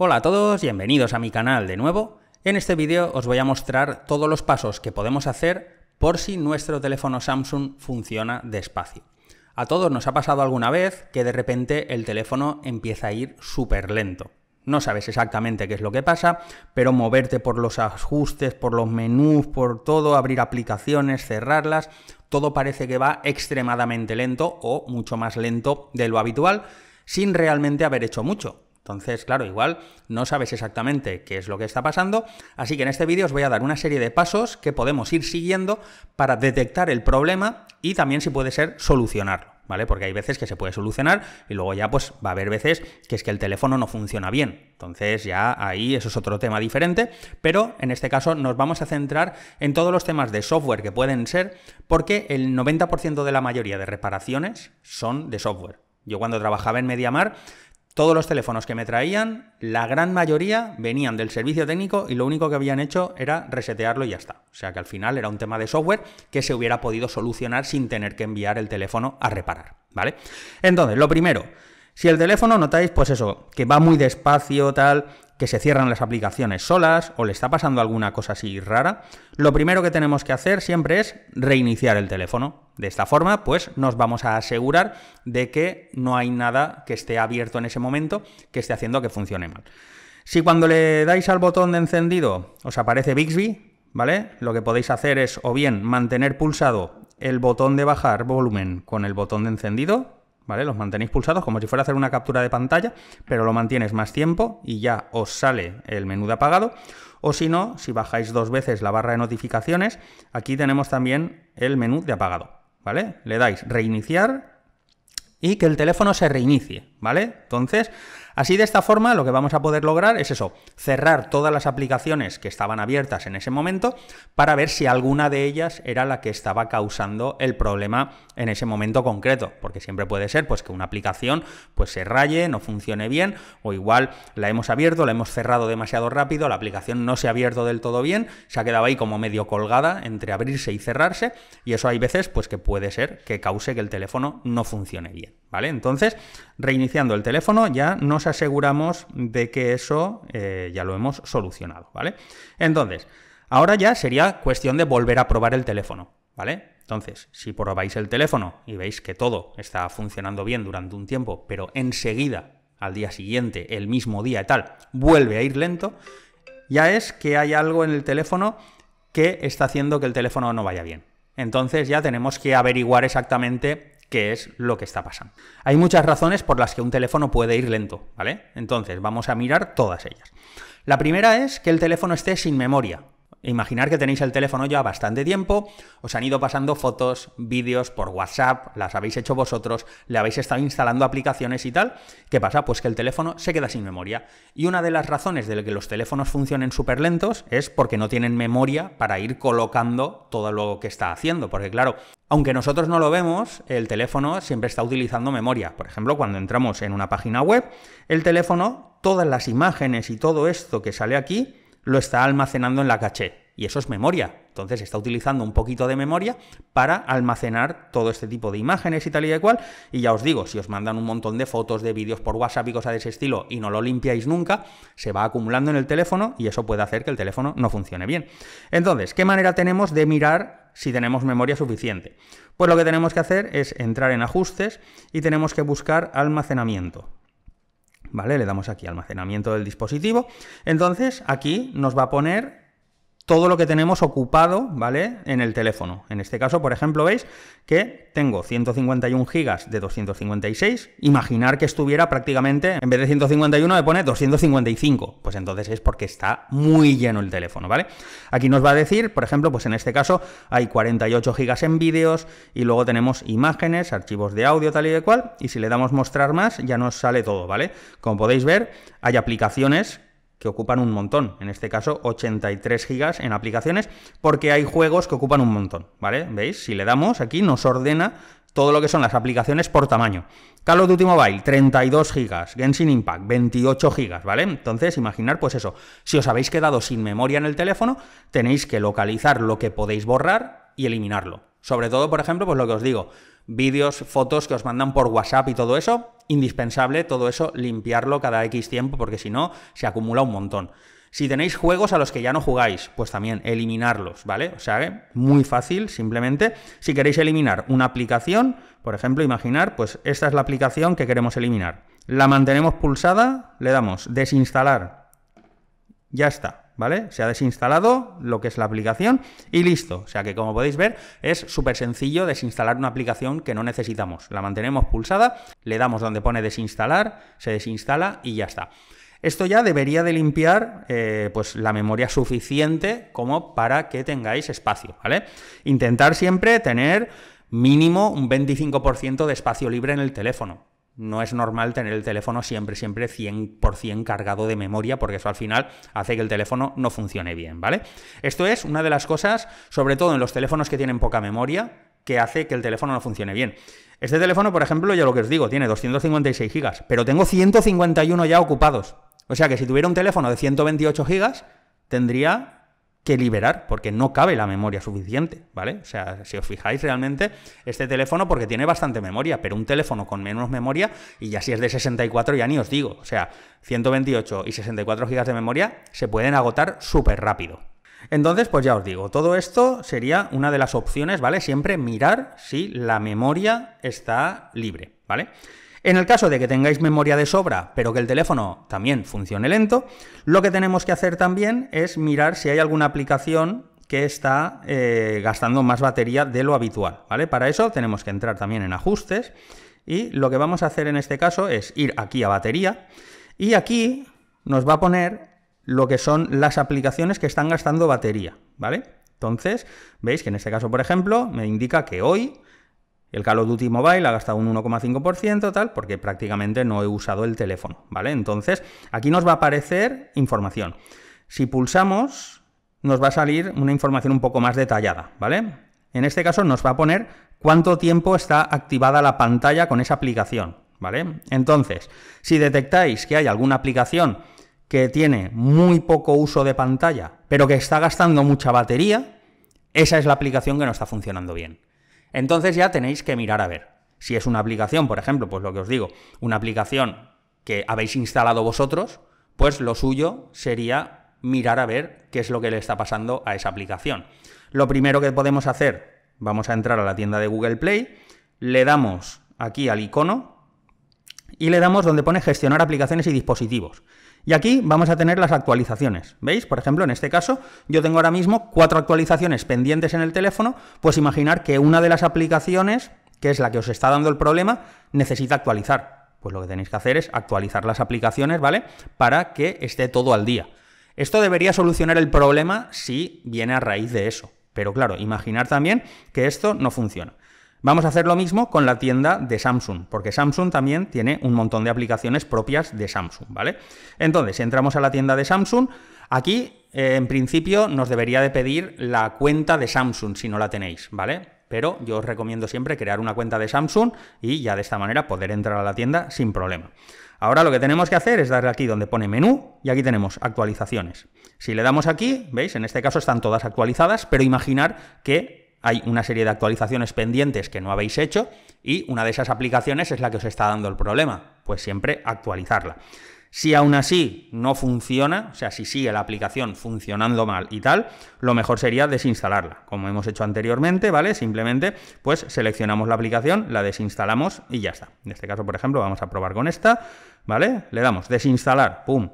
Hola a todos, bienvenidos a mi canal de nuevo. En este vídeo os voy a mostrar todos los pasos que podemos hacer por si nuestro teléfono Samsung funciona despacio. A todos nos ha pasado alguna vez que de repente el teléfono empieza a ir súper lento. No sabes exactamente qué es lo que pasa, pero moverte por los ajustes, por los menús, por todo, abrir aplicaciones, cerrarlas, todo parece que va extremadamente lento o mucho más lento de lo habitual sin realmente haber hecho mucho. Entonces, claro, igual no sabes exactamente qué es lo que está pasando, así que en este vídeo os voy a dar una serie de pasos que podemos ir siguiendo para detectar el problema y también, si puede ser, solucionarlo. ¿Vale? Porque hay veces que se puede solucionar y luego ya pues va a haber veces que es que el teléfono no funciona bien. Entonces ya ahí eso es otro tema diferente, pero en este caso nos vamos a centrar en todos los temas de software que pueden ser porque el 90% de la mayoría de reparaciones son de software. Yo cuando trabajaba en Mediamar todos los teléfonos que me traían, la gran mayoría venían del servicio técnico y lo único que habían hecho era resetearlo y ya está. O sea que al final era un tema de software que se hubiera podido solucionar sin tener que enviar el teléfono a reparar, ¿vale? Entonces, lo primero, si el teléfono notáis, pues eso, que va muy despacio, tal, que se cierran las aplicaciones solas o le está pasando alguna cosa así rara, lo primero que tenemos que hacer siempre es reiniciar el teléfono. De esta forma, pues nos vamos a asegurar de que no hay nada que esté abierto en ese momento que esté haciendo que funcione mal. Si cuando le dais al botón de encendido os aparece Bixby, ¿vale? Lo que podéis hacer es o bien mantener pulsado el botón de bajar volumen con el botón de encendido, ¿vale? Los mantenéis pulsados como si fuera a hacer una captura de pantalla, pero lo mantienes más tiempo y ya os sale el menú de apagado. O si no, si bajáis dos veces la barra de notificaciones, aquí tenemos también el menú de apagado, ¿vale? Le dais reiniciar y que el teléfono se reinicie, ¿vale? Entonces, Así de esta forma lo que vamos a poder lograr es eso, cerrar todas las aplicaciones que estaban abiertas en ese momento para ver si alguna de ellas era la que estaba causando el problema en ese momento concreto, porque siempre puede ser pues que una aplicación pues se raye, no funcione bien o igual la hemos abierto, la hemos cerrado demasiado rápido, la aplicación no se ha abierto del todo bien, se ha quedado ahí como medio colgada entre abrirse y cerrarse y eso hay veces pues que puede ser que cause que el teléfono no funcione bien. ¿Vale? Entonces, reiniciando el teléfono ya nos aseguramos de que eso eh, ya lo hemos solucionado, ¿vale? Entonces, ahora ya sería cuestión de volver a probar el teléfono, ¿vale? Entonces, si probáis el teléfono y veis que todo está funcionando bien durante un tiempo, pero enseguida, al día siguiente, el mismo día y tal, vuelve a ir lento, ya es que hay algo en el teléfono que está haciendo que el teléfono no vaya bien. Entonces ya tenemos que averiguar exactamente qué es lo que está pasando. Hay muchas razones por las que un teléfono puede ir lento, ¿vale? Entonces, vamos a mirar todas ellas. La primera es que el teléfono esté sin memoria, Imaginar que tenéis el teléfono ya bastante tiempo, os han ido pasando fotos, vídeos por WhatsApp, las habéis hecho vosotros, le habéis estado instalando aplicaciones y tal. ¿Qué pasa? Pues que el teléfono se queda sin memoria. Y una de las razones de que los teléfonos funcionen súper lentos es porque no tienen memoria para ir colocando todo lo que está haciendo. Porque claro, aunque nosotros no lo vemos, el teléfono siempre está utilizando memoria. Por ejemplo, cuando entramos en una página web, el teléfono, todas las imágenes y todo esto que sale aquí, lo está almacenando en la caché y eso es memoria. Entonces está utilizando un poquito de memoria para almacenar todo este tipo de imágenes y tal y de cual. Y ya os digo, si os mandan un montón de fotos, de vídeos por WhatsApp y cosas de ese estilo y no lo limpiáis nunca, se va acumulando en el teléfono y eso puede hacer que el teléfono no funcione bien. Entonces, ¿qué manera tenemos de mirar si tenemos memoria suficiente? Pues lo que tenemos que hacer es entrar en ajustes y tenemos que buscar almacenamiento. ¿Vale? Le damos aquí almacenamiento del dispositivo. Entonces, aquí nos va a poner todo lo que tenemos ocupado, ¿vale? En el teléfono. En este caso, por ejemplo, veis que tengo 151 gigas de 256. Imaginar que estuviera prácticamente, en vez de 151 me pone 255. Pues entonces es porque está muy lleno el teléfono, ¿vale? Aquí nos va a decir, por ejemplo, pues en este caso hay 48 gigas en vídeos y luego tenemos imágenes, archivos de audio, tal y de cual. Y si le damos mostrar más, ya nos sale todo, ¿vale? Como podéis ver, hay aplicaciones que ocupan un montón, en este caso 83 gigas en aplicaciones, porque hay juegos que ocupan un montón, ¿vale? ¿Veis? Si le damos aquí nos ordena todo lo que son las aplicaciones por tamaño. Call of Duty Mobile, 32 gigas, Genshin Impact, 28 gigas, ¿vale? Entonces, imaginar pues eso, si os habéis quedado sin memoria en el teléfono, tenéis que localizar lo que podéis borrar y eliminarlo. Sobre todo, por ejemplo, pues lo que os digo, vídeos, fotos que os mandan por WhatsApp y todo eso, indispensable todo eso limpiarlo cada X tiempo porque si no se acumula un montón. Si tenéis juegos a los que ya no jugáis, pues también eliminarlos, ¿vale? O sea, ¿eh? muy fácil, simplemente. Si queréis eliminar una aplicación, por ejemplo, imaginar, pues esta es la aplicación que queremos eliminar. La mantenemos pulsada, le damos desinstalar. Ya está, ¿vale? Se ha desinstalado lo que es la aplicación y listo. O sea que como podéis ver es súper sencillo desinstalar una aplicación que no necesitamos. La mantenemos pulsada, le damos donde pone desinstalar, se desinstala y ya está. Esto ya debería de limpiar eh, pues la memoria suficiente como para que tengáis espacio, ¿vale? Intentar siempre tener mínimo un 25% de espacio libre en el teléfono no es normal tener el teléfono siempre, siempre 100% cargado de memoria, porque eso al final hace que el teléfono no funcione bien, ¿vale? Esto es una de las cosas, sobre todo en los teléfonos que tienen poca memoria, que hace que el teléfono no funcione bien. Este teléfono, por ejemplo, ya lo que os digo, tiene 256 gigas, pero tengo 151 ya ocupados. O sea que si tuviera un teléfono de 128 gigas, tendría que liberar porque no cabe la memoria suficiente, ¿vale? O sea, si os fijáis realmente, este teléfono porque tiene bastante memoria, pero un teléfono con menos memoria, y ya si es de 64 ya ni os digo, o sea, 128 y 64 gigas de memoria se pueden agotar súper rápido. Entonces, pues ya os digo, todo esto sería una de las opciones, ¿vale? Siempre mirar si la memoria está libre, ¿vale? En el caso de que tengáis memoria de sobra, pero que el teléfono también funcione lento, lo que tenemos que hacer también es mirar si hay alguna aplicación que está eh, gastando más batería de lo habitual, ¿vale? Para eso tenemos que entrar también en ajustes y lo que vamos a hacer en este caso es ir aquí a batería y aquí nos va a poner lo que son las aplicaciones que están gastando batería, ¿vale? Entonces, veis que en este caso, por ejemplo, me indica que hoy el Call of Duty Mobile ha gastado un 1,5%, tal, porque prácticamente no he usado el teléfono, ¿vale? Entonces, aquí nos va a aparecer información. Si pulsamos, nos va a salir una información un poco más detallada, ¿vale? En este caso nos va a poner cuánto tiempo está activada la pantalla con esa aplicación, ¿vale? Entonces, si detectáis que hay alguna aplicación que tiene muy poco uso de pantalla, pero que está gastando mucha batería, esa es la aplicación que no está funcionando bien. Entonces ya tenéis que mirar a ver. Si es una aplicación, por ejemplo, pues lo que os digo, una aplicación que habéis instalado vosotros, pues lo suyo sería mirar a ver qué es lo que le está pasando a esa aplicación. Lo primero que podemos hacer, vamos a entrar a la tienda de Google Play, le damos aquí al icono y le damos donde pone gestionar aplicaciones y dispositivos. Y aquí vamos a tener las actualizaciones. ¿Veis? Por ejemplo, en este caso, yo tengo ahora mismo cuatro actualizaciones pendientes en el teléfono. Pues imaginar que una de las aplicaciones, que es la que os está dando el problema, necesita actualizar. Pues lo que tenéis que hacer es actualizar las aplicaciones, ¿vale? Para que esté todo al día. Esto debería solucionar el problema si viene a raíz de eso. Pero claro, imaginar también que esto no funciona. Vamos a hacer lo mismo con la tienda de Samsung, porque Samsung también tiene un montón de aplicaciones propias de Samsung, ¿vale? Entonces, si entramos a la tienda de Samsung, aquí eh, en principio nos debería de pedir la cuenta de Samsung si no la tenéis, ¿vale? Pero yo os recomiendo siempre crear una cuenta de Samsung y ya de esta manera poder entrar a la tienda sin problema. Ahora lo que tenemos que hacer es darle aquí donde pone menú y aquí tenemos actualizaciones. Si le damos aquí, veis, en este caso están todas actualizadas, pero imaginar que hay una serie de actualizaciones pendientes que no habéis hecho y una de esas aplicaciones es la que os está dando el problema. Pues siempre actualizarla. Si aún así no funciona, o sea, si sigue la aplicación funcionando mal y tal, lo mejor sería desinstalarla, como hemos hecho anteriormente, ¿vale? Simplemente, pues seleccionamos la aplicación, la desinstalamos y ya está. En este caso, por ejemplo, vamos a probar con esta, ¿vale? Le damos desinstalar, pum,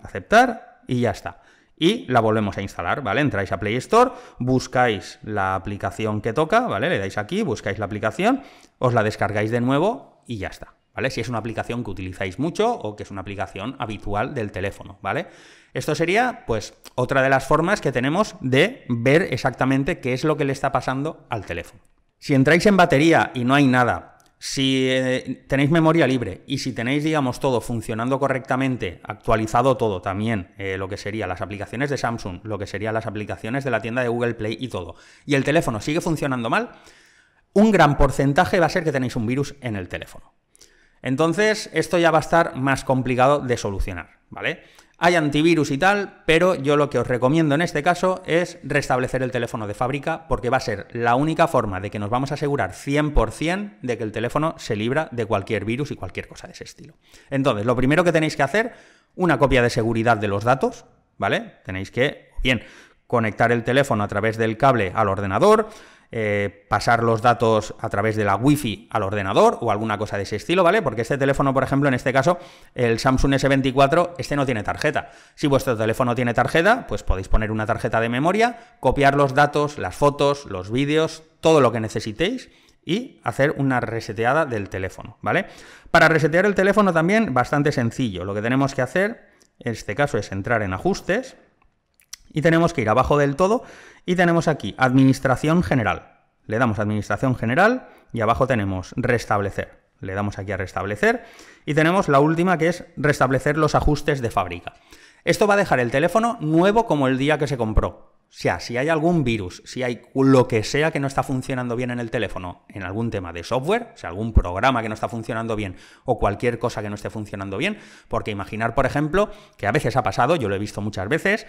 aceptar y ya está y la volvemos a instalar, ¿vale? Entráis a Play Store, buscáis la aplicación que toca, ¿vale? Le dais aquí, buscáis la aplicación, os la descargáis de nuevo y ya está, ¿vale? Si es una aplicación que utilizáis mucho o que es una aplicación habitual del teléfono, ¿vale? Esto sería, pues, otra de las formas que tenemos de ver exactamente qué es lo que le está pasando al teléfono. Si entráis en batería y no hay nada, si eh, tenéis memoria libre y si tenéis, digamos, todo funcionando correctamente, actualizado todo también, eh, lo que serían las aplicaciones de Samsung, lo que serían las aplicaciones de la tienda de Google Play y todo, y el teléfono sigue funcionando mal, un gran porcentaje va a ser que tenéis un virus en el teléfono. Entonces, esto ya va a estar más complicado de solucionar, ¿vale? hay antivirus y tal, pero yo lo que os recomiendo en este caso es restablecer el teléfono de fábrica porque va a ser la única forma de que nos vamos a asegurar 100% de que el teléfono se libra de cualquier virus y cualquier cosa de ese estilo. Entonces, lo primero que tenéis que hacer, una copia de seguridad de los datos, ¿vale? Tenéis que, bien, conectar el teléfono a través del cable al ordenador, eh, pasar los datos a través de la Wi-Fi al ordenador o alguna cosa de ese estilo, ¿vale? Porque este teléfono, por ejemplo, en este caso, el Samsung S24, este no tiene tarjeta. Si vuestro teléfono tiene tarjeta, pues podéis poner una tarjeta de memoria, copiar los datos, las fotos, los vídeos, todo lo que necesitéis y hacer una reseteada del teléfono, ¿vale? Para resetear el teléfono también bastante sencillo. Lo que tenemos que hacer, en este caso, es entrar en ajustes, y tenemos que ir abajo del todo y tenemos aquí Administración General. Le damos Administración General y abajo tenemos Restablecer. Le damos aquí a Restablecer y tenemos la última que es Restablecer los ajustes de fábrica. Esto va a dejar el teléfono nuevo como el día que se compró. O sea, si hay algún virus, si hay lo que sea que no está funcionando bien en el teléfono, en algún tema de software, o algún programa que no está funcionando bien o cualquier cosa que no esté funcionando bien, porque imaginar, por ejemplo, que a veces ha pasado, yo lo he visto muchas veces,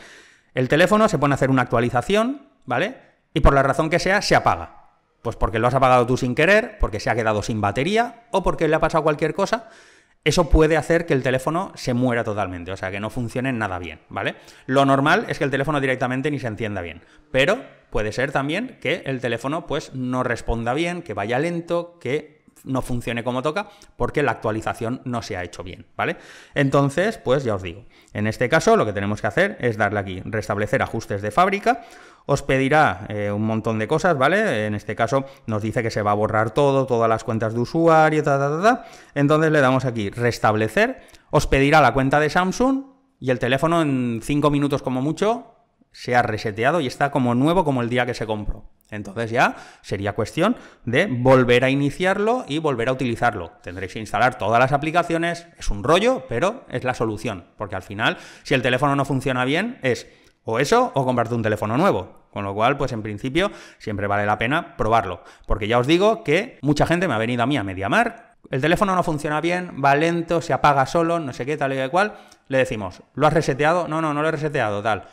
el teléfono se pone a hacer una actualización, ¿vale? Y por la razón que sea, se apaga. Pues porque lo has apagado tú sin querer, porque se ha quedado sin batería o porque le ha pasado cualquier cosa. Eso puede hacer que el teléfono se muera totalmente, o sea, que no funcione nada bien, ¿vale? Lo normal es que el teléfono directamente ni se encienda bien, pero puede ser también que el teléfono pues no responda bien, que vaya lento, que no funcione como toca porque la actualización no se ha hecho bien, ¿vale? Entonces, pues ya os digo, en este caso lo que tenemos que hacer es darle aquí restablecer ajustes de fábrica, os pedirá eh, un montón de cosas, ¿vale? En este caso nos dice que se va a borrar todo, todas las cuentas de usuario, ta, ta, ta, Entonces le damos aquí restablecer, os pedirá la cuenta de Samsung y el teléfono en 5 minutos como mucho se ha reseteado y está como nuevo como el día que se compró. Entonces ya sería cuestión de volver a iniciarlo y volver a utilizarlo. Tendréis que instalar todas las aplicaciones, es un rollo, pero es la solución, porque al final si el teléfono no funciona bien es o eso o comprarte un teléfono nuevo. Con lo cual, pues en principio siempre vale la pena probarlo, porque ya os digo que mucha gente me ha venido a mí a Mediamar, el teléfono no funciona bien, va lento, se apaga solo, no sé qué, tal y cual, le decimos, ¿lo has reseteado? No, no, no lo he reseteado, tal.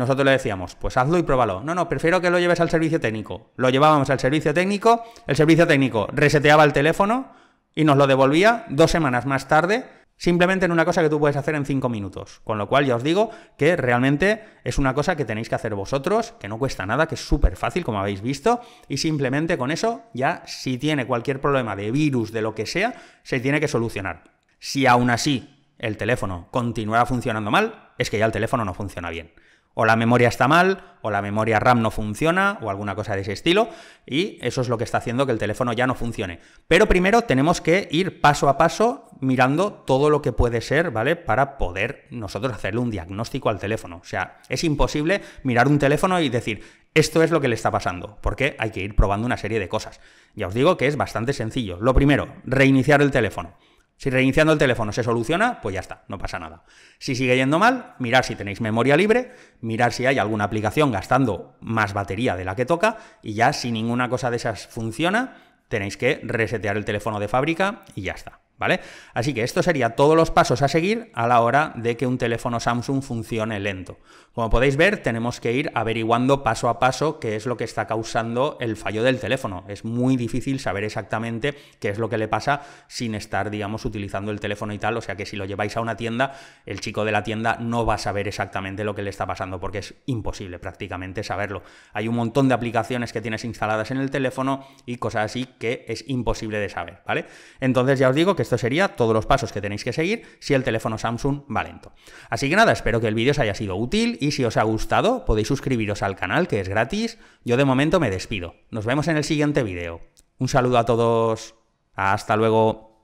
Nosotros le decíamos, pues hazlo y pruébalo. No, no, prefiero que lo lleves al servicio técnico. Lo llevábamos al servicio técnico, el servicio técnico reseteaba el teléfono y nos lo devolvía dos semanas más tarde, simplemente en una cosa que tú puedes hacer en cinco minutos. Con lo cual ya os digo que realmente es una cosa que tenéis que hacer vosotros, que no cuesta nada, que es súper fácil, como habéis visto, y simplemente con eso ya si tiene cualquier problema de virus, de lo que sea, se tiene que solucionar. Si aún así el teléfono continuará funcionando mal, es que ya el teléfono no funciona bien o la memoria está mal, o la memoria RAM no funciona, o alguna cosa de ese estilo, y eso es lo que está haciendo que el teléfono ya no funcione. Pero primero tenemos que ir paso a paso mirando todo lo que puede ser, ¿vale? Para poder nosotros hacerle un diagnóstico al teléfono. O sea, es imposible mirar un teléfono y decir, esto es lo que le está pasando, porque hay que ir probando una serie de cosas. Ya os digo que es bastante sencillo. Lo primero, reiniciar el teléfono. Si reiniciando el teléfono se soluciona, pues ya está, no pasa nada. Si sigue yendo mal, mirar si tenéis memoria libre, mirar si hay alguna aplicación gastando más batería de la que toca y ya si ninguna cosa de esas funciona, tenéis que resetear el teléfono de fábrica y ya está. ¿vale? Así que esto sería todos los pasos a seguir a la hora de que un teléfono Samsung funcione lento. Como podéis ver, tenemos que ir averiguando paso a paso qué es lo que está causando el fallo del teléfono. Es muy difícil saber exactamente qué es lo que le pasa sin estar, digamos, utilizando el teléfono y tal. O sea que si lo lleváis a una tienda, el chico de la tienda no va a saber exactamente lo que le está pasando porque es imposible prácticamente saberlo. Hay un montón de aplicaciones que tienes instaladas en el teléfono y cosas así que es imposible de saber, ¿vale? Entonces ya os digo que sería todos los pasos que tenéis que seguir si el teléfono Samsung va lento. Así que nada, espero que el vídeo os haya sido útil y si os ha gustado podéis suscribiros al canal que es gratis. Yo de momento me despido. Nos vemos en el siguiente vídeo. Un saludo a todos. Hasta luego.